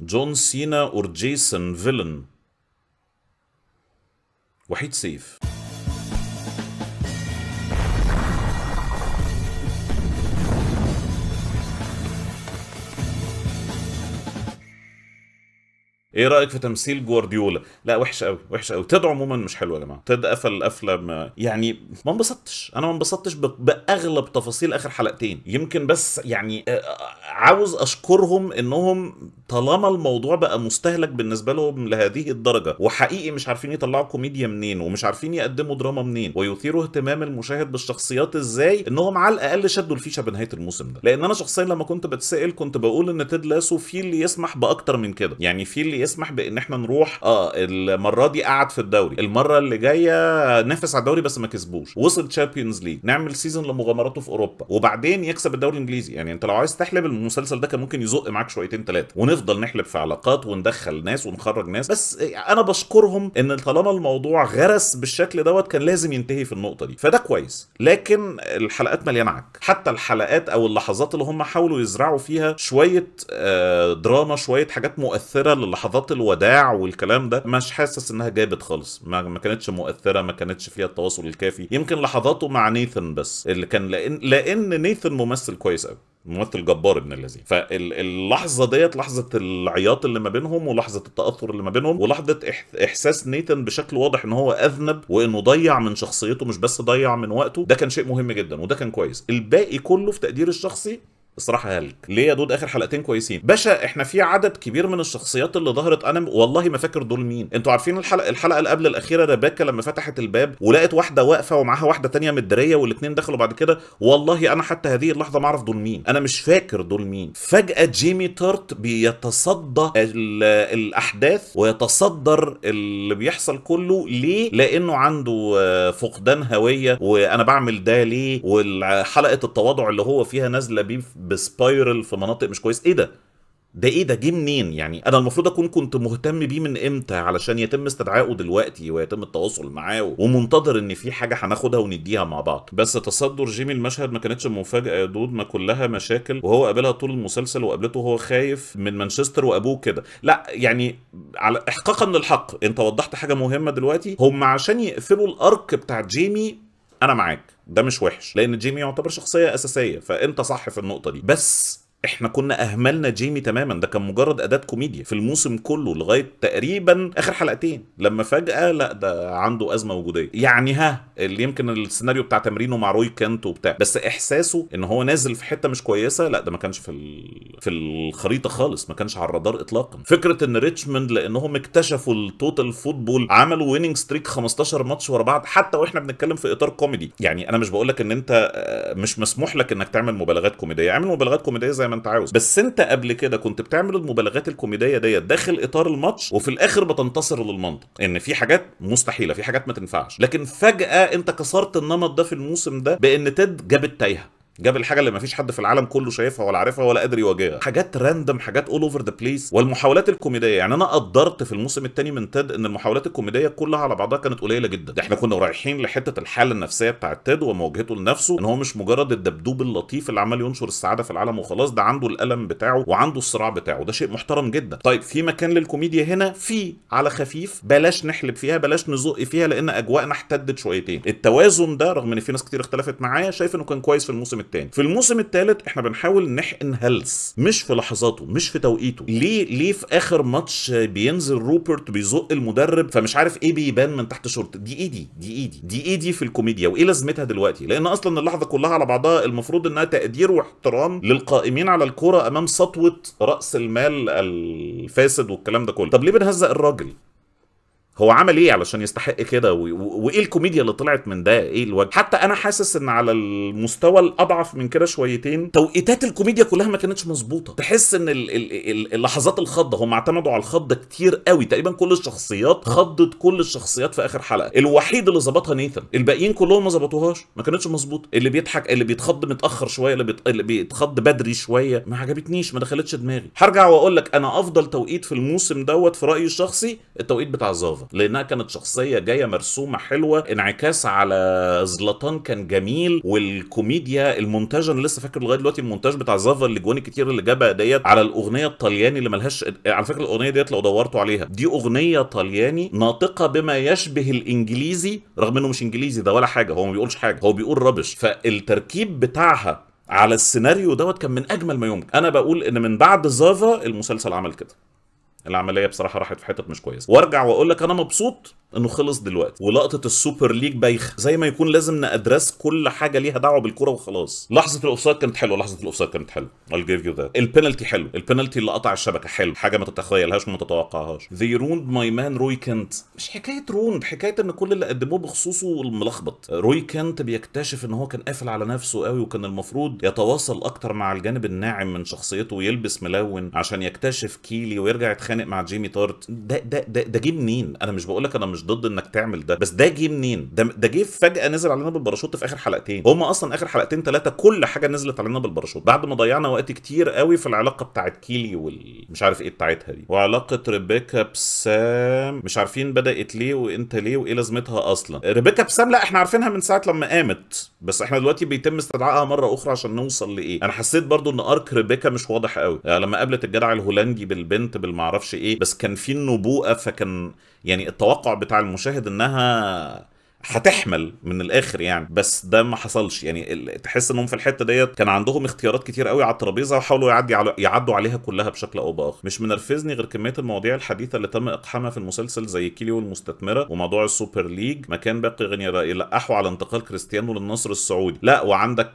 جون سينا اور جيسون فيلن وحيد سيف ايه رايك في تمثيل جوارديولا لا وحش قوي وحش قوي تد عموما مش حلوه يا جماعه تد قفل قفله ما يعني ما انبسطتش انا ما انبسطتش باغلب تفاصيل اخر حلقتين يمكن بس يعني آه، عاوز اشكرهم انهم طالما الموضوع بقى مستهلك بالنسبه لهم لهذه الدرجه وحقيقي مش عارفين يطلعوا كوميديا منين ومش عارفين يقدموا دراما منين ويثيروا اهتمام المشاهد بالشخصيات ازاي انهم على الاقل شدوا الفيشه بنهايه الموسم ده لان انا شخصيا لما كنت بتسال كنت بقول ان تيد لاسو في اللي يسمح باكتر من كده يعني في اللي يسمح بان احنا نروح اه المره دي قعد في الدوري المره اللي جايه نافس على الدوري بس ما كسبوش وصل تشامبيونز ليج نعمل سيزون لمغامراته في اوروبا وبعدين يكسب الدوري الانجليزي يعني انت لو عايز تحلب المسلسل ده كان ممكن يزق معاك شويتين ثلاثه ونفضل نحلب في علاقات وندخل ناس ونخرج ناس بس انا بشكرهم ان طالما الموضوع غرس بالشكل دوت كان لازم ينتهي في النقطه دي فده كويس لكن الحلقات مليانه عك حتى الحلقات او اللحظات اللي هم حاولوا يزرعوا فيها شويه آه، دراما شويه حاجات مؤثره للحظات الوداع والكلام ده مش حاسس انها جابت خالص ما كانتش مؤثره ما كانتش فيها التواصل الكافي يمكن لحظاته مع نيثن بس اللي كان لان لان نيثن ممثل كويس قوي ممثل جبار ابن الذين فاللحظه ديت لحظه العياط اللي ما بينهم ولحظه التاثر اللي ما بينهم ولحظه احساس نيتن بشكل واضح ان هو اذنب وانه ضيع من شخصيته مش بس ضيع من وقته ده كان شيء مهم جدا وده كان كويس الباقي كله في تقدير الشخصي الصراحه هلك ليه يا دود اخر حلقتين كويسين باشا احنا في عدد كبير من الشخصيات اللي ظهرت انا والله ما فاكر دول مين انتوا عارفين الحلقه الحلقه اللي قبل الاخيره رباكا لما فتحت الباب ولقت واحده واقفه ومعاها واحده تانية مدريه والاثنين دخلوا بعد كده والله انا حتى هذه اللحظه ما اعرف دول مين انا مش فاكر دول مين فجاه جيمي تارت بيتصدى الاحداث ويتصدر اللي بيحصل كله ليه لانه عنده آه، فقدان هويه وانا بعمل ده ليه وحلقه التواضع اللي هو فيها نازله بيه بسبايرل في مناطق مش كويس ايه ده ده ايه ده جه منين يعني انا المفروض اكون كنت مهتم بيه من امتى علشان يتم استدعائه دلوقتي ويتم التواصل معاه ومنتظر ان في حاجه هناخدها ونديها مع بعض بس تصدر جيمي المشهد ما كانتش مفاجاه يا دود ما كلها مشاكل وهو قابلها طول المسلسل وقابلته وهو خايف من مانشستر وابوه كده لا يعني على احقاقا للحق انت وضحت حاجه مهمه دلوقتي هم عشان يقفلوا الارك بتاع جيمي انا معاك ده مش وحش لان جيمي يعتبر شخصيه اساسيه فانت صح في النقطه دي بس احنا كنا اهملنا جيمي تماما ده كان مجرد اداه كوميديا في الموسم كله لغايه تقريبا اخر حلقتين لما فجاه لا ده عنده ازمه وجوديه يعني ها اللي يمكن السيناريو بتاع تمرينه مع روي كانت وبتاع بس احساسه ان هو نازل في حته مش كويسه لا ده ما كانش في ال... في الخريطه خالص ما كانش على الرادار اطلاقا فكره ان ريتشموند لانهم اكتشفوا التوتال فوتبول عملوا ويننج ستريك 15 ماتش ورا بعض حتى واحنا بنتكلم في اطار كوميدي يعني انا مش بقول لك ان انت آه، مش مسموح لك انك تعمل مبالغات كوميديه اعمل مبالغات كوميديه زي ما انت عاوز بس انت قبل كده كنت بتعمل المبالغات الكوميديه ديت داخل اطار الماتش وفي الاخر بتنتصر للمنطق ان في حاجات مستحيله في حاجات ما تنفعش لكن فجاه انت كسرت النمط ده في الموسم ده بان تد جاب التايهه جاب الحاجه اللي ما فيش حد في العالم كله شايفها ولا عارفها ولا قادر يواجهها حاجات راندم حاجات اول اوفر ذا بليس والمحاولات الكوميديه يعني انا قدرت في الموسم الثاني من تيد ان المحاولات الكوميديه كلها على بعضها كانت قليله جدا ده احنا كنا رايحين لحته الحاله النفسيه بتاعت تيد ومواجهته لنفسه ان هو مش مجرد الدبدوب اللطيف اللي عمال ينشر السعاده في العالم وخلاص ده عنده الالم بتاعه وعنده الصراع بتاعه ده شيء محترم جدا طيب في مكان للكوميديا هنا في على خفيف بلاش نحلب فيها بلاش نزق فيها لان اجواءنا احتدت شويتين التوازن ده رغم ان في ناس كتير اختلفت معايا شايف انه كان كويس في الموسم الثاني في الموسم الثالث احنا بنحاول نحقن هلس مش في لحظاته مش في توقيته ليه ليه في اخر ماتش بينزل روبرت بيزق المدرب فمش عارف ايه بيبان من تحت شورت دي ايه دي دي ايه دي دي ايه دي في الكوميديا وايه لازمتها دلوقتي لان اصلا اللحظه كلها على بعضها المفروض انها تقدير واحترام للقائمين على الكوره امام سطوه راس المال الفاسد والكلام ده كله طب ليه بنهزق الراجل هو عمل ايه علشان يستحق كده وايه الكوميديا اللي طلعت من ده ايه الوجه حتى انا حاسس ان على المستوى الاضعف من كده شويتين توقيتات الكوميديا كلها ما كانتش مظبوطه تحس ان اللحظات الخضه هم اعتمدوا على الخض كتير قوي تقريبا كل الشخصيات آه. خضت كل الشخصيات في اخر حلقه الوحيد اللي ظبطها نيثن الباقيين كلهم ما ظبطوهاش ما كانتش مظبوطه اللي بيضحك اللي بيتخض متاخر شويه اللي, بيت... اللي بيتخض بدري شويه ما عجبتنيش ما دخلتش دماغي هرجع واقول لك انا افضل توقيت في الموسم دوت في رايي الشخصي التوقيت بتاع زافا لانها كانت شخصيه جايه مرسومه حلوه انعكاس على زلطان كان جميل والكوميديا المونتاج انا لسه فاكر لغايه دلوقتي المونتاج بتاع زافا اللي جواني كتير اللي جابها ديت على الاغنيه الطلياني اللي ملهاش على فكره الاغنيه ديت لو دورتوا عليها دي اغنيه طلياني ناطقه بما يشبه الانجليزي رغم انه مش انجليزي ده ولا حاجه هو ما بيقولش حاجه هو بيقول ربش فالتركيب بتاعها على السيناريو دوت كان من اجمل ما يمكن انا بقول ان من بعد زافا المسلسل عمل كده العمليه بصراحه راحت في حتت مش كويسه وارجع واقول لك انا مبسوط انه خلص دلوقتي ولقطه السوبر ليج بايخ زي ما يكون لازم نادرس كل حاجه ليها دعوه بالكوره وخلاص لحظه الاوفسايد كانت حلوه لحظه الاوفسايد كانت حلوه I'll give you that البينالتي حلو البينالتي اللي قطع الشبكه حلو حاجه ما تتخيلهاش وما تتوقعهاش they ruined my man روي كنت مش حكايه روند حكايه ان كل اللي قدموه بخصوصه ملخبط روي كنت بيكتشف ان هو كان قافل على نفسه قوي وكان المفروض يتواصل اكتر مع الجانب الناعم من شخصيته ويلبس ملون عشان يكتشف كيلي ويرجع اتخانق مع جيمي تارت ده ده ده, ده جه منين انا مش بقول لك انا مش ضد انك تعمل ده بس ده جه منين ده ده جه فجاه نزل علينا بالباراشوت في اخر حلقتين هما اصلا اخر حلقتين ثلاثه كل حاجه نزلت علينا بالباراشوت بعد ما ضيعنا وقت كتير قوي في العلاقه بتاعت كيلي والمش عارف ايه بتاعتها دي وعلاقه ريبيكا بسام مش عارفين بدات ليه وانت ليه وايه لازمتها اصلا ريبيكا بسام لا احنا عارفينها من ساعه لما قامت بس احنا دلوقتي بيتم استدعائها مره اخرى عشان نوصل لايه انا حسيت برضو ان ارك ريبيكا مش واضح قوي يعني لما قابلت الجدع الهولندي بالبنت بالمعرفه اعرفش ايه بس كان في النبوءه فكان يعني التوقع بتاع المشاهد انها هتحمل من الاخر يعني بس ده ما حصلش يعني تحس انهم في الحته ديت كان عندهم اختيارات كتير قوي على الترابيزه وحاولوا يعدي على يعدوا عليها كلها بشكل او باخر مش منرفزني غير كميه المواضيع الحديثه اللي تم اقحامها في المسلسل زي كيليو المستثمره وموضوع السوبر ليج ما كان باقي غير يلقحوا على انتقال كريستيانو للنصر السعودي لا وعندك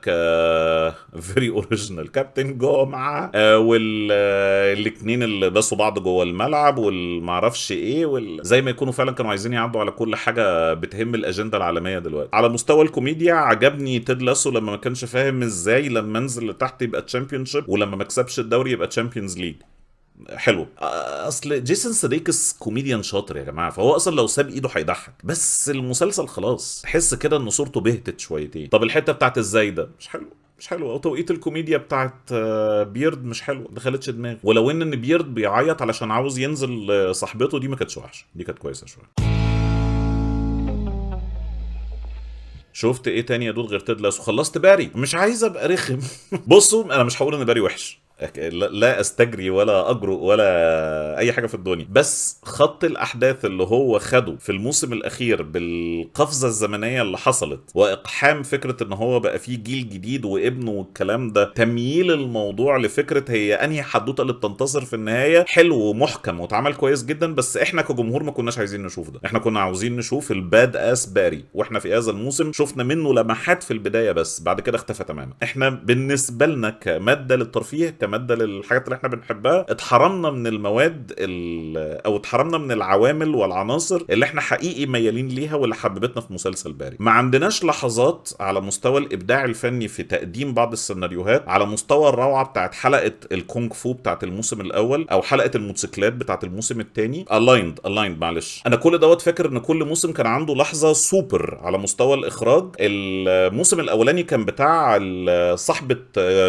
فيري آه، اوريجينال كابتن جمعه آه، والاثنين آه، اللي داسوا بعض جوه الملعب والمعرفش ايه وال... زي ما يكونوا فعلا كانوا عايزين يعدوا على كل حاجه بتهم الأجل. الاجنده العالميه دلوقتي على مستوى الكوميديا عجبني تيد لاسو لما ما كانش فاهم ازاي لما انزل لتحت يبقى تشامبيون شيب ولما ما كسبش الدوري يبقى تشامبيونز ليج حلو اصل جيسون سديكس كوميديان شاطر يا جماعه فهو اصلا لو ساب ايده هيضحك بس المسلسل خلاص حس كده ان صورته بهتت شويتين طب الحته بتاعت ازاي ده مش حلو مش حلوه توقيت الكوميديا بتاعت آه، بيرد مش حلوه دخلتش دماغي ولو ان بيرد بيعيط علشان عاوز ينزل آه، صاحبته دي ما كانتش وحشه دي كانت كويسه شويه شفت ايه تاني يا دود غير تدلس وخلصت خلصت باري مش عايز ابقى رخم بصوا انا مش هقول ان باري وحش لا استجري ولا اجرؤ ولا اي حاجه في الدنيا بس خط الاحداث اللي هو خده في الموسم الاخير بالقفزه الزمنيه اللي حصلت واقحام فكره ان هو بقى فيه جيل جديد وابنه والكلام ده تمييل الموضوع لفكره هي انهي حدوته اللي بتنتصر في النهايه حلو ومحكم واتعمل كويس جدا بس احنا كجمهور ما كناش عايزين نشوف ده احنا كنا عاوزين نشوف الباد اس باري واحنا في هذا الموسم شفنا منه لمحات في البدايه بس بعد كده اختفى تماما احنا بالنسبه لنا كماده للترفيه كماده للحاجات اللي احنا بنحبها اتحرمنا من المواد او اتحرمنا من العوامل والعناصر اللي احنا حقيقي ميالين ليها واللي حببتنا في مسلسل باري ما عندناش لحظات على مستوى الابداع الفني في تقديم بعض السيناريوهات على مستوى الروعه بتاعت حلقه الكونغ فو بتاعت الموسم الاول او حلقه الموتوسيكلات بتاعت الموسم الثاني الايند الايند معلش انا كل دوت فاكر ان كل موسم كان عنده لحظه سوبر على مستوى الاخراج الموسم الاولاني كان بتاع صاحبه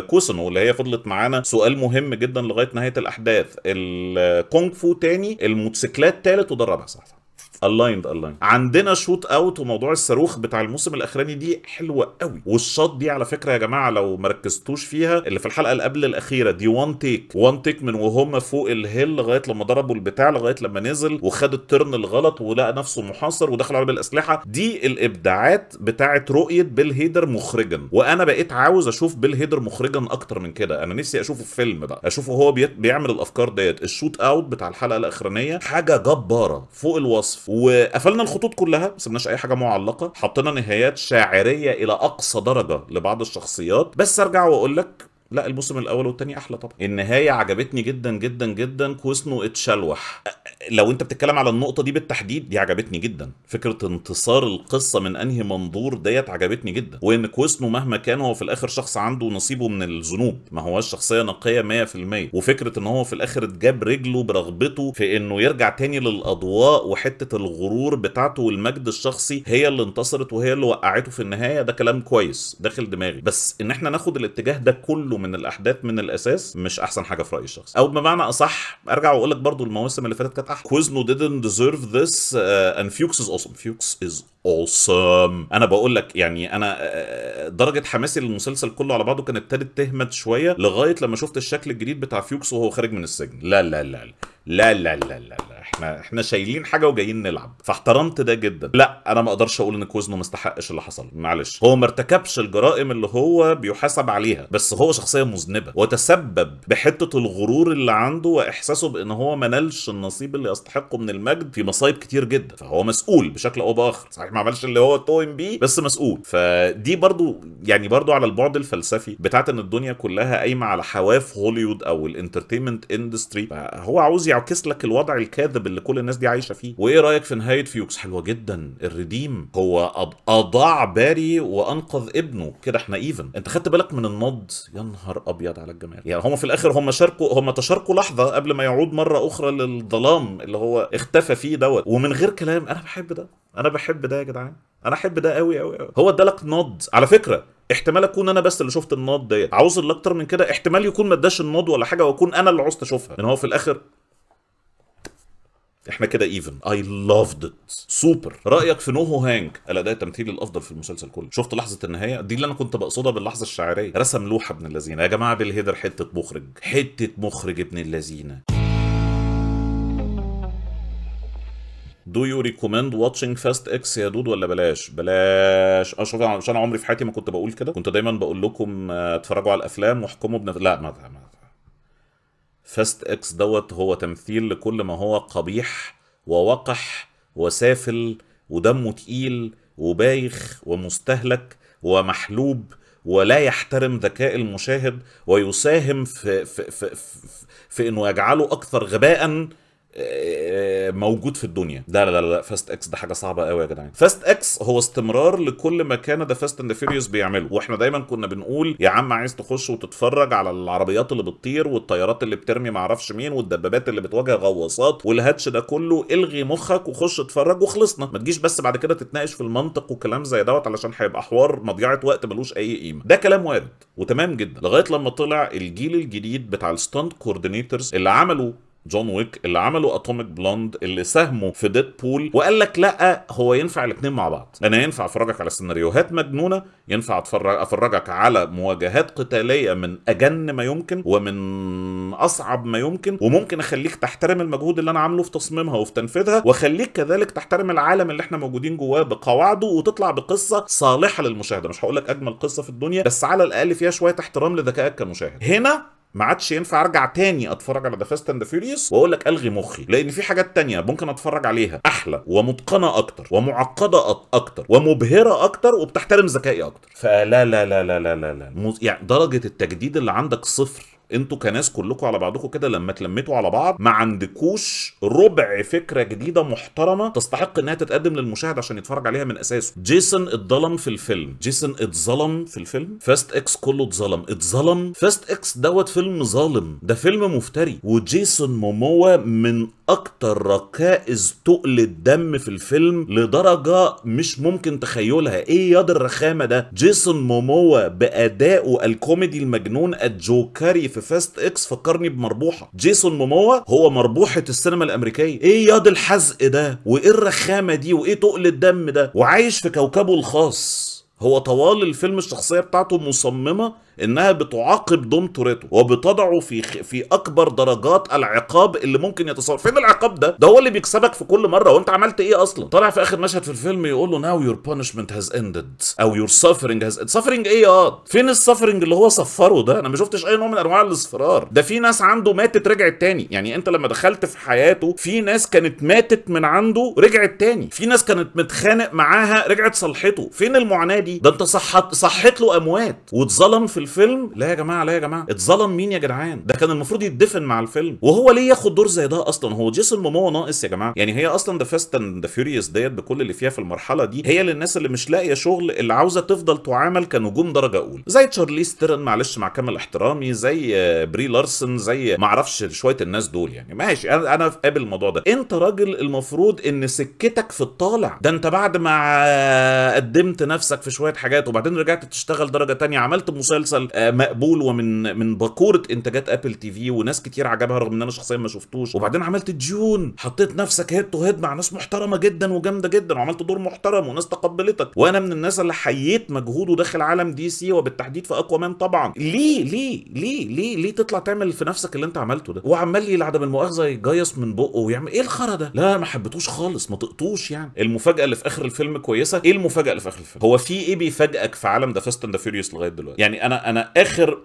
كوسنو اللي هي فضلت معانا سؤال مهم جدا لغايه نهايه الاحداث الكونغ فو تاني الموتوسيكلات تالت وده الرابع صح الايند الايند عندنا شوت اوت وموضوع الصاروخ بتاع الموسم الاخراني دي حلوه قوي والشوت دي على فكره يا جماعه لو ما ركزتوش فيها اللي في الحلقه اللي قبل الاخيره دي وان تيك وان تيك من وهم فوق الهيل لغايه لما ضربوا البتاع لغايه لما نزل وخد الترن الغلط ولقى نفسه محاصر ودخل عليه بالاسلحه دي الابداعات بتاعه رؤيه بيل هيدر مخرجا وانا بقيت عاوز اشوف بيل هيدر مخرجا اكتر من كده انا نفسي اشوفه في فيلم بقى اشوفه هو بيعمل الافكار ديت الشوت اوت بتاع الحلقه الاخرانيه حاجه جباره فوق الوصف وقفلنا الخطوط كلها ما سبناش اي حاجه معلقه حطينا نهايات شاعريه الى اقصى درجه لبعض الشخصيات بس ارجع واقول لك لا الموسم الاول والتاني احلى طبعا النهايه عجبتني جدا جدا جدا كوسنو اتشلوح لو انت بتتكلم على النقطه دي بالتحديد دي عجبتني جدا فكره انتصار القصه من انهي منظور ديت عجبتني جدا وان كوسنو مهما كان هو في الاخر شخص عنده نصيبه من الذنوب ما هواش شخصيه نقيه 100% وفكره ان هو في الاخر اتجاب رجله برغبته في انه يرجع تاني للاضواء وحته الغرور بتاعته والمجد الشخصي هي اللي انتصرت وهي اللي وقعته في النهايه ده كلام كويس داخل دماغي بس ان احنا ناخد الاتجاه ده كله من الاحداث من الاساس مش احسن حاجه في رايي الشخصي او بمعنى اصح ارجع واقول لك برده المواسم اللي فاتت كانت احلى كوزنو ديدنت ديزيرف ذس اند فيوكس از اوسم فيوكس از اوسم انا بقول لك يعني انا آه، آه، درجه حماسي للمسلسل كله على بعضه كانت ابتدت تهمد شويه لغايه لما شفت الشكل الجديد بتاع فيوكس وهو خارج من السجن لا لا لا لا لا لا لا, لا. احنا احنا شايلين حاجه وجايين نلعب فاحترمت ده جدا لا انا ما اقدرش اقول ان كوزنو ما استحقش اللي حصل معلش هو ما ارتكبش الجرائم اللي هو بيحاسب عليها بس هو شخصيه مذنبه وتسبب بحته الغرور اللي عنده واحساسه بان هو ما نالش النصيب اللي يستحقه من المجد في مصايب كتير جدا فهو مسؤول بشكل او باخر صحيح ما عملش اللي هو توهم بيه بس مسؤول فدي برضو يعني برضو على البعد الفلسفي بتاعت ان الدنيا كلها قايمه على حواف هوليوود او الانترتينمنت اندستري فهو عاوز يعكس لك الوضع الكاذب الجذب اللي كل الناس دي عايشه فيه وايه رايك في نهايه فيوكس حلوه جدا الريديم هو اضاع باري وانقذ ابنه كده احنا ايفن انت خدت بالك من النض يا نهار ابيض على الجمال يعني هم في الاخر هم شاركوا هم تشاركوا لحظه قبل ما يعود مره اخرى للظلام اللي هو اختفى فيه دوت ومن غير كلام انا بحب ده انا بحب ده يا جدعان انا احب ده قوي قوي قوي هو ادالك نض على فكره احتمال اكون انا بس اللي شفت النض ديت عاوز اللي اكتر من كده احتمال يكون ما اداش النض ولا حاجه واكون انا اللي عوزت اشوفها لان هو في الاخر احنا كده ايفن اي لافد ات سوبر رايك في نوهو هانج الاداء التمثيلي الافضل في المسلسل كله شفت لحظه النهايه دي اللي انا كنت بقصدها باللحظه الشعريه رسم لوحه ابن اللذينه يا جماعه بالهيدر حته مخرج حته مخرج ابن اللذينه دو يو ريكومند watching فاست اكس يا دود ولا بلاش بلاش شوف انا عمري في حياتي ما كنت بقول كده كنت دايما بقول لكم آه، اتفرجوا على الافلام واحكموا بنفس لا ما فاست اكس دوت هو تمثيل لكل ما هو قبيح ووقح وسافل ودمه تقيل وبايخ ومستهلك ومحلوب ولا يحترم ذكاء المشاهد ويساهم في, في, في, في, في انه يجعله اكثر غباء آه، موجود في الدنيا لا لا لا فاست اكس ده حاجه صعبه قوي يا جدعان فاست اكس هو استمرار لكل ما كان ذا فاست اند فيريوس بيعمله واحنا دايما كنا بنقول يا عم عايز تخش وتتفرج على العربيات اللي بتطير والطيارات اللي بترمي معرفش مين والدبابات اللي بتواجه غواصات والهاتش ده كله الغي مخك وخش اتفرج وخلصنا ما تجيش بس بعد كده تتناقش في المنطق وكلام زي دوت علشان هيبقى حوار مضيعه وقت ملوش اي قيمه ده كلام وارد وتمام جدا لغايه لما طلع الجيل الجديد بتاع الستاند كوردينيتورز اللي عملوا جون ويك اللي عملوا اتوميك بلوند اللي ساهموا في ديد بول وقال لك لا هو ينفع الاثنين مع بعض انا ينفع افرجك على سيناريوهات مجنونه ينفع اتفرج افرجك على مواجهات قتاليه من اجن ما يمكن ومن اصعب ما يمكن وممكن اخليك تحترم المجهود اللي انا عامله في تصميمها وفي تنفيذها واخليك كذلك تحترم العالم اللي احنا موجودين جواه بقواعده وتطلع بقصه صالحه للمشاهده مش هقول لك اجمل قصه في الدنيا بس على الاقل فيها شويه احترام لذكائك كمشاهد هنا ما عادش ينفع ارجع تاني اتفرج على ذا فاست اند فيوريوس واقول لك الغي مخي لان في حاجات تانية ممكن اتفرج عليها احلى ومتقنه اكتر ومعقده اكتر ومبهره اكتر وبتحترم ذكائي اكتر فلا لا لا لا لا لا, لا. يعني درجه التجديد اللي عندك صفر انتوا كناس كلكم على بعضكم كده لما اتلميتوا على بعض ما عندكوش ربع فكره جديده محترمه تستحق انها تتقدم للمشاهد عشان يتفرج عليها من اساسه جيسون اتظلم في الفيلم جيسون اتظلم في الفيلم فاست اكس كله اتظلم اتظلم فاست اكس دوت فيلم ظالم ده فيلم مفتري وجيسون موموا من اكتر ركائز تقل الدم في الفيلم لدرجه مش ممكن تخيلها ايه ياد الرخامه ده جيسون موموا بادائه الكوميدي المجنون الجوكري في في فاست اكس فكرني بمربوحه جيسون موموا هو مربوحه السينما الامريكيه ايه ياض الحزق ده وايه الرخامه دي وايه تقل الدم ده وعايش في كوكبه الخاص هو طوال الفيلم الشخصيه بتاعته مصممه انها بتعاقب دوم توريتو وبتضعه في خ... في اكبر درجات العقاب اللي ممكن يتصور فين العقاب ده ده هو اللي بيكسبك في كل مره وانت عملت ايه اصلا طلع في اخر مشهد في الفيلم يقول له ناو يور بانشمنت هاز اندد او يور سفرنج هاز سفرنج ايه ياض فين السفرنج اللي هو صفره ده انا ما شفتش اي نوع من انواع الاصفرار ده في ناس عنده ماتت رجعت تاني يعني انت لما دخلت في حياته في ناس كانت ماتت من عنده رجعت تاني في ناس كانت متخانق معاها رجعت صلحته فين المعاناه دي ده انت صحت صحت له اموات واتظلم في الفيلم لا يا جماعه لا يا جماعه اتظلم مين يا جدعان ده كان المفروض يتدفن مع الفيلم وهو ليه ياخد دور زي ده اصلا هو جيسون مومو ناقص يا جماعه يعني هي اصلا ذا فاست اند فيوريوس ديت بكل اللي فيها في المرحله دي هي للناس اللي مش لاقيه شغل اللي عاوزه تفضل تعامل كنجوم درجه اولى زي تشارليز تيرن معلش مع كامل احترامي زي آه، بري لارسن زي ما اعرفش شويه الناس دول يعني ماشي انا انا قابل الموضوع ده انت راجل المفروض ان سكتك في الطالع ده انت بعد ما آه، قدمت نفسك في شويه حاجات وبعدين رجعت تشتغل درجه تانية عملت مسلسل آه، مقبول ومن من باكوره انتاجات ابل تي في وناس كتير عجبها رغم ان انا شخصيا ما شفتوش وبعدين عملت ديون حطيت نفسك هيد تو هيد مع ناس محترمه جدا وجامده جدا وعملت دور محترم وناس تقبلتك وانا من الناس اللي حييت مجهوده داخل عالم دي سي وبالتحديد في اقوى مان طبعا ليه ليه ليه ليه ليه تطلع تعمل في نفسك اللي انت عملته ده وعمال لي لعدم المؤاخذه يجيص من بقه ويعمل ايه الخرا ده لا ما حبيتوش خالص ما طقتوش يعني المفاجاه اللي في اخر الفيلم كويسه ايه المفاجاه اللي في اخر الفيلم هو في ايه بيفاجئك في عالم ذا فاست اند ذا فيوريوس لغايه دلوقتي يعني انا انا اخر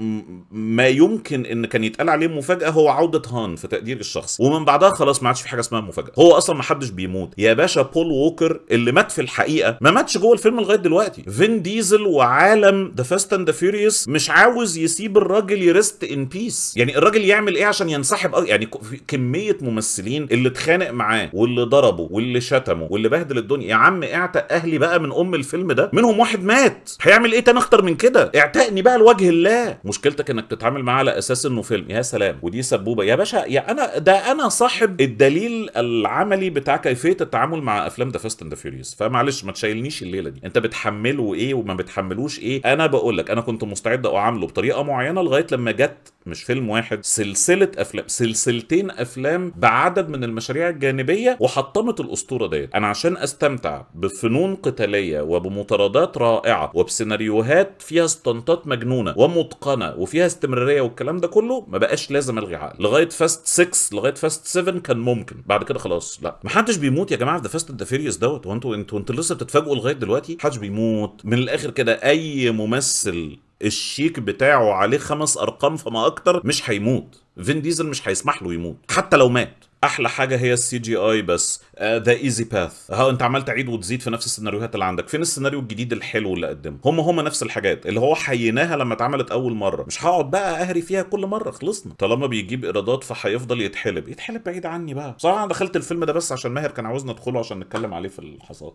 ما يمكن ان كان يتقال عليه مفاجاه هو عوده هان في تقدير الشخص ومن بعدها خلاص ما عادش في حاجه اسمها مفاجاه هو اصلا ما حدش بيموت يا باشا بول ووكر اللي مات في الحقيقه ما ماتش جوه الفيلم لغايه دلوقتي فين ديزل وعالم ذا فاست اند ذا فيوريوس مش عاوز يسيب الراجل يرست ان بيس يعني الراجل يعمل ايه عشان ينسحب يعني كميه ممثلين اللي اتخانق معاه واللي ضربه واللي شتمه واللي بهدل الدنيا يا عم اعتق اهلي بقى من ام الفيلم ده منهم واحد واحد مات هيعمل ايه تاني اخطر من كده اعتقني بقى لوجه الله مشكلتك انك تتعامل معاه على اساس انه فيلم يا سلام ودي سبوبه يا باشا يا انا ده انا صاحب الدليل العملي بتاع كيفيه التعامل مع افلام ذا فاست اند فيوريوس فمعلش ما تشيلنيش الليله دي انت بتحمله ايه وما بتحملوش ايه انا بقول لك انا كنت مستعد اعامله بطريقه معينه لغايه لما جت مش فيلم واحد سلسله افلام سلسلتين افلام بعدد من المشاريع الجانبيه وحطمت الاسطوره ديت انا عشان استمتع بفنون قتاليه وبمطاردات رائعه وبسيناريوهات فيها استنطات مجنونه ومتقنه وفيها استمراريه والكلام ده كله ما بقاش لازم الغي عقل لغايه فاست 6 لغايه فاست 7 كان ممكن بعد كده خلاص لا ما حدش بيموت يا جماعه في ذا فاست اند فيريوس دوت وانتوا انتوا انتوا لسه بتتفاجئوا لغايه دلوقتي محدش بيموت من الاخر كده اي ممثل الشيك بتاعه عليه خمس ارقام فما اكتر مش هيموت فين ديزل مش هيسمح له يموت حتى لو مات احلى حاجه هي السي جي اي بس ذا ايزي باث ها انت عمال تعيد وتزيد في نفس السيناريوهات اللي عندك فين السيناريو الجديد الحلو اللي قدمه هم هم نفس الحاجات اللي هو حيناها لما اتعملت اول مره مش هقعد بقى اهري فيها كل مره خلصنا طالما بيجيب ايرادات فهيفضل يتحلب يتحلب بعيد عني بقى بصراحه انا دخلت الفيلم ده بس عشان ماهر كان عاوزنا ندخله عشان نتكلم عليه في الحصاد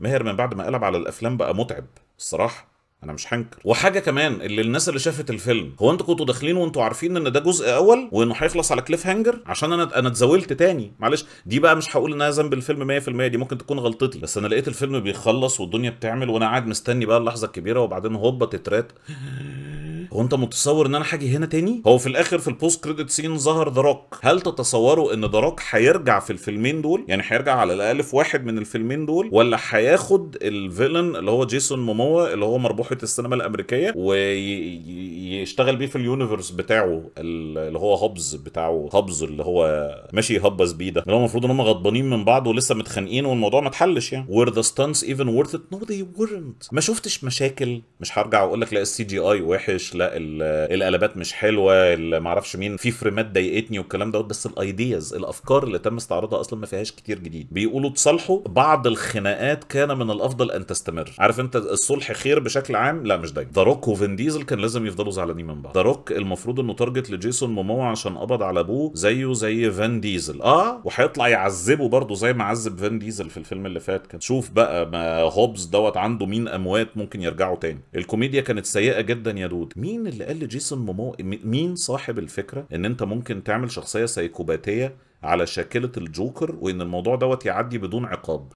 ماهر من بعد ما قلب على الافلام بقى متعب الصراحه انا مش هنكر وحاجه كمان اللي الناس اللي شافت الفيلم هو انتوا كنتوا داخلين وانتوا عارفين ان ده جزء اول وانه هيخلص على كليف هانجر عشان انا انا اتزولت تاني معلش دي بقى مش هقول انها ذنب الفيلم 100% دي ممكن تكون غلطتي بس انا لقيت الفيلم بيخلص والدنيا بتعمل وانا قاعد مستني بقى اللحظه الكبيره وبعدين هوبا تترات هو انت متصور ان انا هاجي هنا تاني هو في الاخر في البوست كريدت سين ظهر ذا روك هل تتصوروا ان ذا روك هيرجع في الفيلمين دول يعني هيرجع على الاقل في واحد من الفيلمين دول ولا هياخد الفيلن اللي هو جيسون موموا اللي هو مربوحه السينما الامريكيه ويشتغل بيه في اليونيفرس بتاعه اللي هو هوبز بتاعه هوبز اللي هو ماشي يهبز بيه ده اللي هو المفروض ان هم غضبانين من بعض ولسه متخانقين والموضوع ما اتحلش يعني وير ذا ستانس ايفن وورث ات نو ذي weren't ما شفتش مشاكل مش هرجع واقول لك لا السي جي اي وحش لا القلبات مش حلوه ما اعرفش مين في فريمات ضايقتني والكلام دوت بس الايدياز الافكار اللي تم استعراضها اصلا ما فيهاش كتير جديد بيقولوا تصالحوا بعض الخناقات كان من الافضل ان تستمر عارف انت الصلح خير بشكل عام لا مش دايما ذا روك وفين ديزل كان لازم يفضلوا زعلانين من بعض ذا روك المفروض انه تارجت لجيسون مومو عشان قبض على ابوه زيه زي فان ديزل اه وهيطلع يعذبه برضه زي ما عذب فان ديزل في الفيلم اللي فات كان شوف بقى ما هوبز دوت عنده مين اموات ممكن يرجعوا تاني الكوميديا كانت سيئه جدا يا دود مين مين اللي قال لجيسون مومو مين صاحب الفكره ان انت ممكن تعمل شخصيه سايكوباتيه على شاكله الجوكر وان الموضوع دوت يعدي بدون عقاب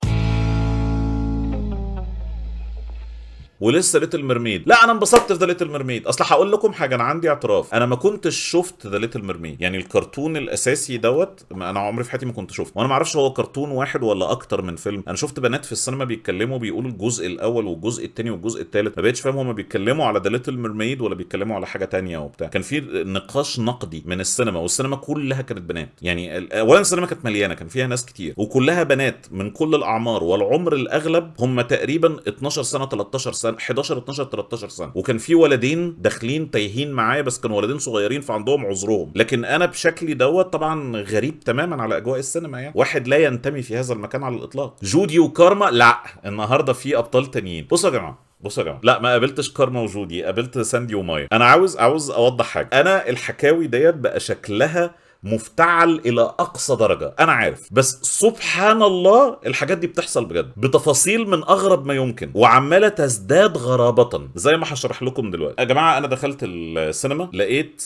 ولسه ليتل ميرميد لا انا انبسطت في ذا ليتل ميرميد اصل هقول لكم حاجه انا عندي اعتراف انا ما كنتش شفت ذا ليتل ميرميد يعني الكرتون الاساسي دوت انا عمري في حياتي ما كنت شفته وانا ما اعرفش هو كرتون واحد ولا اكتر من فيلم انا شفت بنات في السينما بيتكلموا بيقولوا الجزء الاول والجزء الثاني والجزء الثالث ما بقتش فاهم هما بيتكلموا على ذا ليتل ميرميد ولا بيتكلموا على حاجه ثانيه وبتاع كان في نقاش نقدي من السينما والسينما كلها كانت بنات يعني اولا السينما كانت مليانه كان فيها ناس كتير وكلها بنات من كل الاعمار والعمر الاغلب هم تقريبا 12 سنه 13 سنه مثلا 11 12 13 سنه وكان في ولدين داخلين تايهين معايا بس كانوا ولدين صغيرين فعندهم عذرهم لكن انا بشكلي دوت طبعا غريب تماما على اجواء السينما يعني واحد لا ينتمي في هذا المكان على الاطلاق جودي وكارما لا النهارده في ابطال تانيين بصوا يا جماعه بصوا يا جماعه لا ما قابلتش كارما وجودي قابلت ساندي ومايا انا عاوز عاوز اوضح حاجه انا الحكاوي ديت بقى شكلها مفتعل الى اقصى درجه انا عارف بس سبحان الله الحاجات دي بتحصل بجد بتفاصيل من اغرب ما يمكن وعماله تزداد غرابه زي ما هشرح لكم دلوقتي يا جماعه انا دخلت السينما لقيت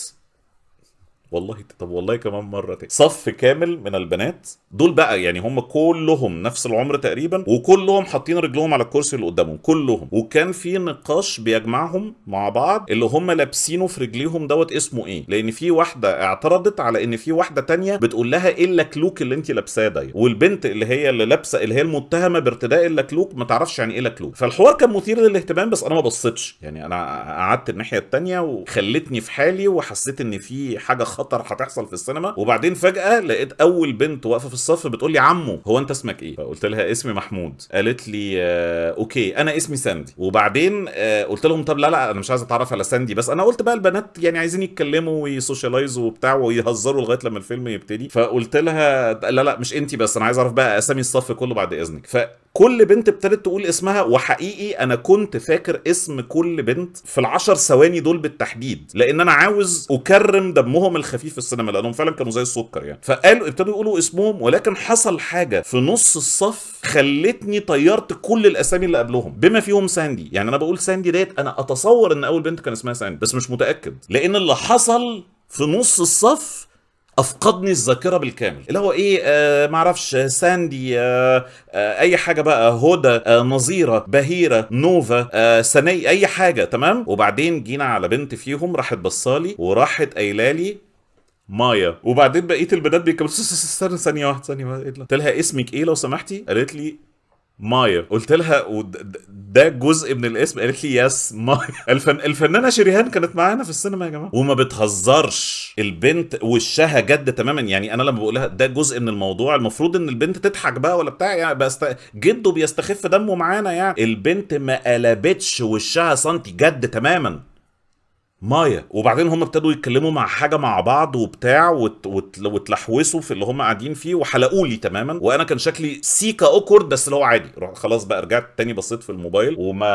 والله طب والله كمان مره تاني صف كامل من البنات دول بقى يعني هم كلهم نفس العمر تقريبا وكلهم حاطين رجلهم على الكرسي اللي قدامهم كلهم وكان في نقاش بيجمعهم مع بعض اللي هم لابسينه في رجليهم دوت اسمه ايه لان في واحده اعترضت على ان في واحده تانية بتقول لها ايه اللكلوك اللي انت لابساه ده والبنت اللي هي اللي لابسه اللي هي المتهمه بارتداء اللكلوك ما تعرفش يعني ايه لكلوك فالحوار كان مثير للاهتمام بس انا ما بصيتش يعني انا قعدت الناحيه التانية وخلتني في حالي وحسيت ان في حاجه خطر هتحصل في السينما وبعدين فجاه لقيت اول بنت واقفه في الصف بتقول لي عمو هو انت اسمك ايه فقلت لها اسمي محمود قالت لي آه اوكي انا اسمي ساندي وبعدين آه قلت لهم طب لا لا انا مش عايز اتعرف على ساندي بس انا قلت بقى البنات يعني عايزين يتكلموا ويسوشيالايزوا وبتاع ويهزروا لغايه لما الفيلم يبتدي فقلت لها لا لا مش انت بس انا عايز اعرف بقى اسامي الصف كله بعد اذنك ف كل بنت ابتدت تقول اسمها وحقيقي انا كنت فاكر اسم كل بنت في العشر ثواني دول بالتحديد لان انا عاوز اكرم دمهم الخفيف في السينما لانهم فعلا كانوا زي السكر يعني فقالوا ابتدوا يقولوا اسمهم ولكن حصل حاجه في نص الصف خلتني طيرت كل الاسامي اللي قبلهم بما فيهم ساندي يعني انا بقول ساندي ديت انا اتصور ان اول بنت كان اسمها ساندي بس مش متاكد لان اللي حصل في نص الصف افقدني الذاكره بالكامل اللي هو ايه آه معرفش آه، ساندي آه آه اي حاجه بقى هدى آه نظيره بهيره نوفا آه سني اي حاجه تمام وبعدين جينا على بنت فيهم راحت بصالي وراحت قايله لي مايا وبعدين بقيه البنات بيكملوا ثانيه واحده ثانيه واحده قلت لها اسمك ايه لو سمحتي قالت لي مايا قلت لها ده جزء من الاسم قالت لي يس مايا الفن... الفنانه شريهان كانت معانا في السينما يا جماعه وما بتهزرش البنت وشها جد تماما يعني انا لما بقول لها ده جزء من الموضوع المفروض ان البنت تضحك بقى ولا بتاع يعني بست... جده بيستخف دمه معانا يعني البنت ما قلبتش وشها سنتي جد تماما مايا وبعدين هم ابتدوا يتكلموا مع حاجه مع بعض وبتاع وت... وتلحوسوا في اللي هم قاعدين فيه وحلقوا لي تماما وانا كان شكلي سيكا اوكورد بس اللي هو عادي رحت خلاص بقى رجعت تاني بصيت في الموبايل وما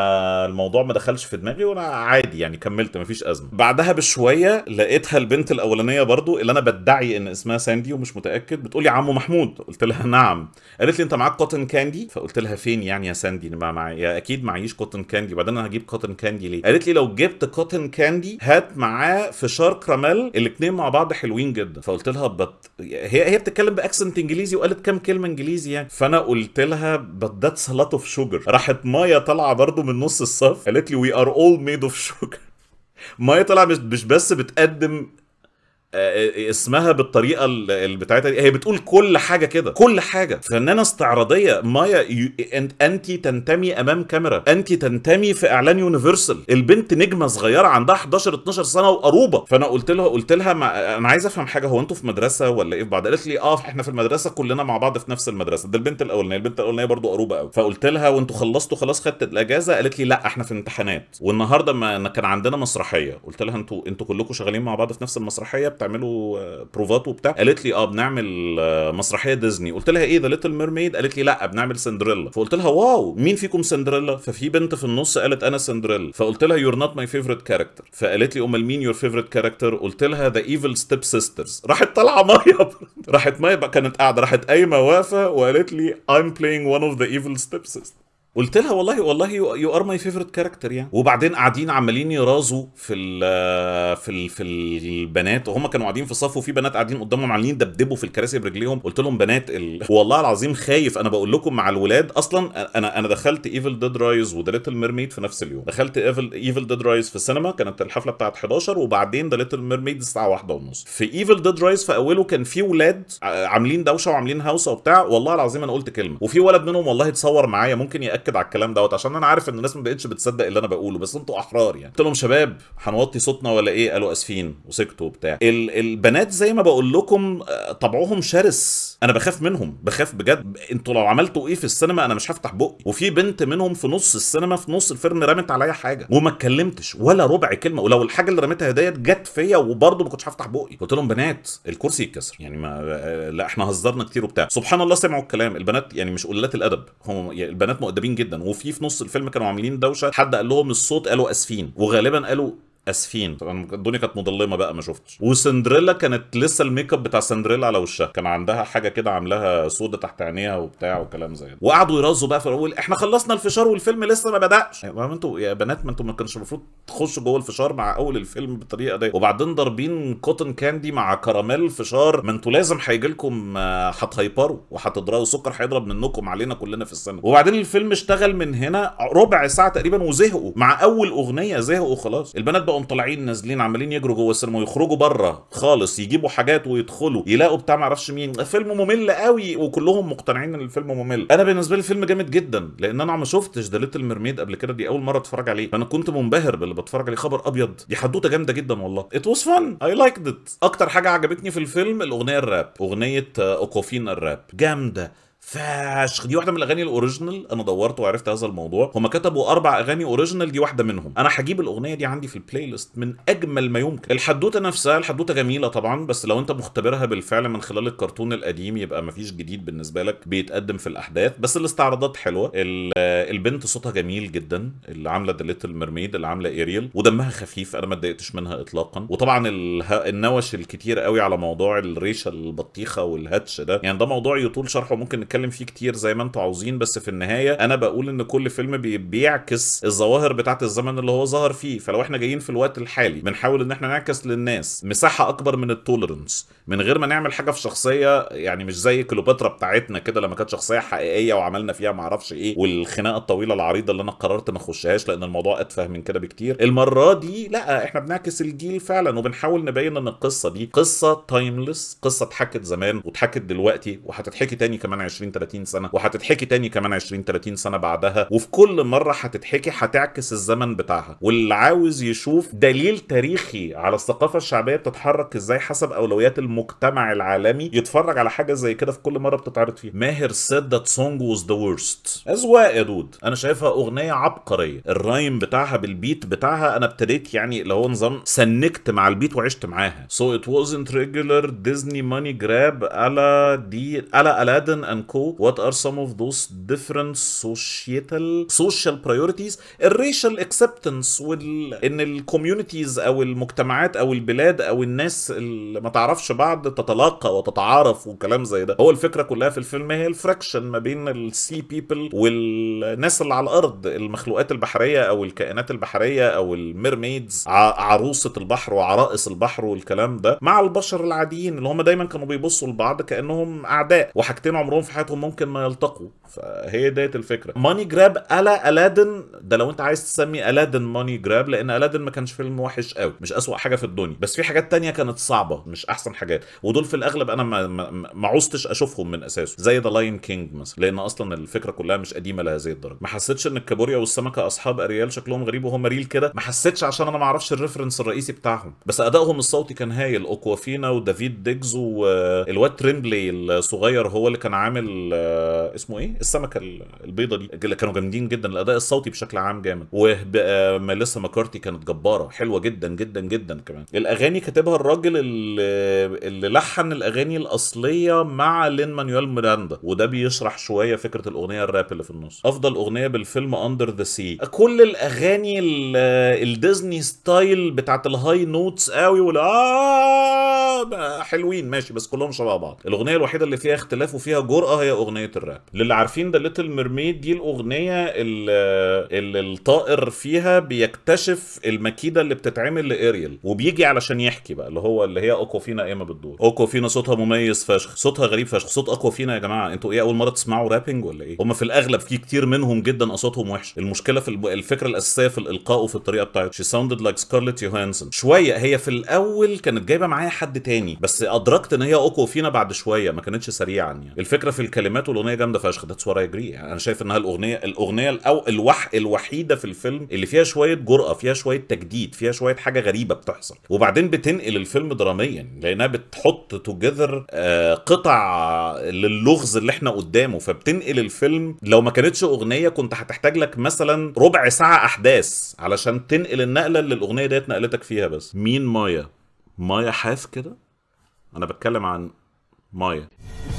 الموضوع ما دخلش في دماغي وانا عادي يعني كملت مفيش ازمه بعدها بشويه لقيتها البنت الاولانيه برضو اللي انا بدعي ان اسمها ساندي ومش متاكد بتقول لي عمو محمود قلت لها نعم قالت لي انت معاك كوتن كاندي فقلت لها فين يعني يا ساندي ما معايا اكيد معيش كوتن كاندي وبعدين انا هجيب كوتن كاندي ليه قالت لي لو جبت كوتن كاندي هات معاه فشار كراميل الاثنين مع بعض حلوين جدا فقلت لها بت... هي هي بتتكلم باكسنت انجليزي وقالت كام كلمه انجليزي يعني فانا قلت لها بدات سلطة لوت اوف شوجر راحت مايا طالعه برضو من نص الصف قالت لي وي ار اول ميد اوف شوجر مايا طالعه مش بس بتقدم آه، اسمها بالطريقه اللي بتاعتها دي هي بتقول كل حاجه كده كل حاجه فنانه استعراضيه مايا انت تنتمي امام كاميرا انت تنتمي في اعلان يونيفرسال البنت نجمه صغيره عندها 11 12 سنه وقروبه فانا قلت لها قلت لها ما... انا عايز افهم حاجه هو انتوا في مدرسه ولا ايه في بعض قالت لي اه احنا في المدرسه كلنا مع بعض في نفس المدرسه ده البنت الاولانيه البنت الاولانيه برضو قروبه قوي فقلت لها وانتوا خلصتوا خلاص خدت الاجازه قالت لي لا احنا في امتحانات والنهارده ما كان عندنا مسرحيه قلت لها انتوا انتوا كلكم شغالين مع بعض في نفس المسرحيه بتعملوا بروفات آه، وبتاع قالت لي اه بنعمل آه، مسرحيه ديزني قلت لها ايه ذا ليتل ميرميد قالت لي لا بنعمل سندريلا فقلت لها واو مين فيكم سندريلا ففي بنت في النص قالت انا سندريلا فقلت لها يور نوت ماي فيفورت كاركتر فقالت لي امال مين يور فيفورت كاركتر قلت لها ذا ايفل ستيب سيسترز راحت طالعه ميه راحت ميه كانت قاعده راحت قايمه واقفه وقالت لي ايم بلاينج ون اوف ذا ايفل ستيب سيسترز قلت لها والله والله يو ار ماي فيفورت كاركتر يعني وبعدين قاعدين عمالين يرازوا في الـ في الـ في البنات وهم كانوا قاعدين في صف وفي بنات قاعدين قدامهم عمالين يدبدبوا في الكراسي برجليهم قلت لهم بنات ال... والله العظيم خايف انا بقول لكم مع الولاد اصلا انا انا دخلت ايفل ديد رايز وذا ليتل ميرميد في نفس اليوم دخلت ايفل ايفل ديد رايز في السينما كانت الحفله بتاعت 11 وبعدين ذا ليتل ميرميد الساعه 1:30 في ايفل ديد رايز في اوله كان في ولاد عاملين دوشه وعاملين هوسه وبتاع والله العظيم انا قلت كلمه وفي ولد منهم والله اتصور معايا ممكن ياكد اكد على الكلام دوت عشان انا عارف ان الناس ما بقتش بتصدق اللي انا بقوله بس انتوا احرار يعني قلت لهم شباب هنوطي صوتنا ولا ايه قالوا اسفين وسكتوا وبتاع البنات زي ما بقول لكم آه، طبعهم شرس انا بخاف منهم بخاف بجد انتوا لو عملتوا ايه في السينما انا مش هفتح بقي وفي بنت منهم في نص السينما في نص الفيلم رمت عليا حاجه وما اتكلمتش ولا ربع كلمه ولو الحاجه اللي رميتها ديت جت فيا وبرضه ما كنتش هفتح بقي قلت لهم بنات الكرسي يتكسر يعني ما آه، لا احنا هزرنا كتير وبتاع سبحان الله سمعوا الكلام البنات يعني مش قلات الادب هم البنات مؤدبين جدا وفي في نص الفيلم كانوا عاملين دوشه حد قال لهم الصوت قالوا اسفين وغالبا قالوا اسفين طبعا الدنيا كانت مظلمه بقى ما شفتش وسندريلا كانت لسه الميك اب بتاع سندريلا على وشها كان عندها حاجه كده عاملاها سودة تحت عينيها وبتاع وكلام زي ده وقعدوا يرزوا بقى في الاول احنا خلصنا الفشار والفيلم لسه ما بداش يعني انتوا يا بنات ما انتوا ما كانش المفروض تخشوا جوه الفشار مع اول الفيلم بالطريقه دي وبعدين ضاربين كوتن كاندي مع كراميل فشار ما انتوا لازم هيجي لكم آه، هتهيبروا وهتضربوا سكر هيضرب منكم علينا كلنا في السينما وبعدين الفيلم اشتغل من هنا ربع ساعه تقريبا وزهقوا مع اول اغنيه زهقوا خلاص البنات بقى بقوا طالعين نازلين عمالين يجروا جوه السينما ويخرجوا بره خالص يجيبوا حاجات ويدخلوا يلاقوا بتاع معرفش مين فيلم ممل قوي وكلهم مقتنعين ان الفيلم ممل انا بالنسبه لي الفيلم جامد جدا لان انا ما شفتش ذا ليتل ميرميد قبل كده دي اول مره اتفرج عليه فانا كنت منبهر باللي بتفرج عليه خبر ابيض دي حدوته جامده جدا والله ات واز فن اي لايكد ات اكتر حاجه عجبتني في الفيلم الاغنيه الراب اغنيه آه، اوكوفين الراب جامده فشخ دي واحده من الاغاني الاوريجينال انا دورت وعرفت هذا الموضوع هما كتبوا اربع اغاني اوريجينال دي واحده منهم انا هجيب الاغنيه دي عندي في البلاي ليست من اجمل ما يمكن الحدوته نفسها الحدوته جميله طبعا بس لو انت مختبرها بالفعل من خلال الكرتون القديم يبقى مفيش جديد بالنسبه لك بيتقدم في الاحداث بس الاستعراضات حلوه البنت صوتها جميل جدا اللي عامله ذا ليتل ميرميد اللي عامله ايريل ودمها خفيف انا ما اتضايقتش منها اطلاقا وطبعا النوش الكتير قوي على موضوع الريشه البطيخه والهاتش ده يعني ده موضوع يطول شرحه ممكن هنتكلم فيه كتير زي ما انتم عاوزين بس في النهايه انا بقول ان كل فيلم بيعكس الظواهر بتاعه الزمن اللي هو ظهر فيه فلو احنا جايين في الوقت الحالي بنحاول ان احنا نعكس للناس مساحه اكبر من التولرنس من غير ما نعمل حاجه في شخصيه يعني مش زي كليوباترا بتاعتنا كده لما كانت شخصيه حقيقيه وعملنا فيها ما اعرفش ايه والخناقه الطويله العريضه اللي انا قررت ما اخشهاش لان الموضوع اتفه من كده بكتير المره دي لا احنا بنعكس الجيل فعلا وبنحاول نبين ان القصه دي قصه تايمليس قصه اتحكت زمان واتحكت دلوقتي وهتتحكي تاني كمان 20 20 30 سنه وهتتحكي تاني كمان 20 30 سنه بعدها وفي كل مره هتتحكي هتعكس الزمن بتاعها واللي عاوز يشوف دليل تاريخي على الثقافه الشعبيه بتتحرك ازاي حسب اولويات المجتمع العالمي يتفرج على حاجه زي كده في كل مره بتتعرض فيها ماهر said that song was the worst اذواق يا دود انا شايفها اغنيه عبقريه الرايم بتاعها بالبيت بتاعها انا ابتديت يعني اللي هو نظام سنكت مع البيت وعشت معاها so it wasn't regular Disney money grab على دي على Aladdin and cool what are some of those different societal social priorities الريشال اكسبتنس وال ان الكوميونيتيز او المجتمعات او البلاد او الناس اللي ما تعرفش بعض تتلاقى وتتعارف وكلام زي ده هو الفكره كلها في الفيلم هي الفراكشن ما بين السي بيبل والناس اللي على الارض المخلوقات البحريه او الكائنات البحريه او الميرميدز عروسه البحر وعرائس البحر والكلام ده مع البشر العاديين اللي هم دايما كانوا بيبصوا لبعض كانهم اعداء وحاجتين عمرهم في بتاعتهم ممكن ما يلتقوا فهي ديت الفكره ماني جراب الا الادن ده لو انت عايز تسمي الادن ماني جراب لان الادن ما كانش فيلم وحش قوي مش اسوأ حاجه في الدنيا بس في حاجات تانية كانت صعبه مش احسن حاجات ودول في الاغلب انا ما ما عوزتش اشوفهم من اساسه زي ذا لاين كينج مثلا لان اصلا الفكره كلها مش قديمه لهذه الدرجه ما حسيتش ان الكابوريا والسمكه اصحاب اريال شكلهم غريب وهم ريل كده ما حسيتش عشان انا ما اعرفش الريفرنس الرئيسي بتاعهم بس ادائهم الصوتي كان هايل اوكوافينا ودافيد ديجز والواد تريمبلي الصغير هو اللي كان عامل آه، اسمه ايه السمكه البيضه دي كانوا جامدين جدا الاداء الصوتي بشكل عام جامد وميليسا آه، ماكارتي كانت جباره حلوه جدا جدا جدا كمان الاغاني كاتبها الراجل اللي لحن الاغاني الاصليه مع لين مانويل ميراندا وده بيشرح شويه فكره الاغنيه الراب اللي في النص افضل اغنيه بالفيلم اندر ذا سي كل الاغاني الديزني ستايل بتاعت الهاي نوتس قوي والآه حلوين ماشي بس كلهم شبه بعض الاغنيه الوحيده اللي فيها اختلاف وفيها جرأه هي اغنيه الراب للي عارفين ذا ليتل ميرميد دي الاغنيه اللي الطائر فيها بيكتشف المكيده اللي بتتعمل لاريل وبيجي علشان يحكي بقى اللي هو اللي هي فينا ايه ما بتدور فينا صوتها مميز فشخ صوتها غريب فشخ صوت فينا يا جماعه انتوا ايه اول مره تسمعوا رابنج ولا ايه هم في الاغلب في كتير منهم جدا اصواتهم وحشه المشكله في الفكره الاساسيه في الالقاء وفي الطريقه بتاعته شي ساوندد لايك سكارلت يوهانسون شويه هي في الاول كانت جايبه معايا حد تاني تاني بس ادركت ان هي اقوى فينا بعد شويه ما كانتش سريعا يعني الفكره في الكلمات والاغنيه جامده فشخ ذاتس وراي اجري يعني انا شايف انها الاغنيه الاغنيه او الوح الوحيده في الفيلم اللي فيها شويه جرأه فيها شويه تجديد فيها شويه حاجه غريبه بتحصل وبعدين بتنقل الفيلم دراميا لانها بتحط توجذر آه قطع للغز اللي احنا قدامه فبتنقل الفيلم لو ما كانتش اغنيه كنت هتحتاج لك مثلا ربع ساعه احداث علشان تنقل النقله اللي الاغنيه ديت نقلتك فيها بس مين مايا مايا حاف كده انا بتكلم عن مايا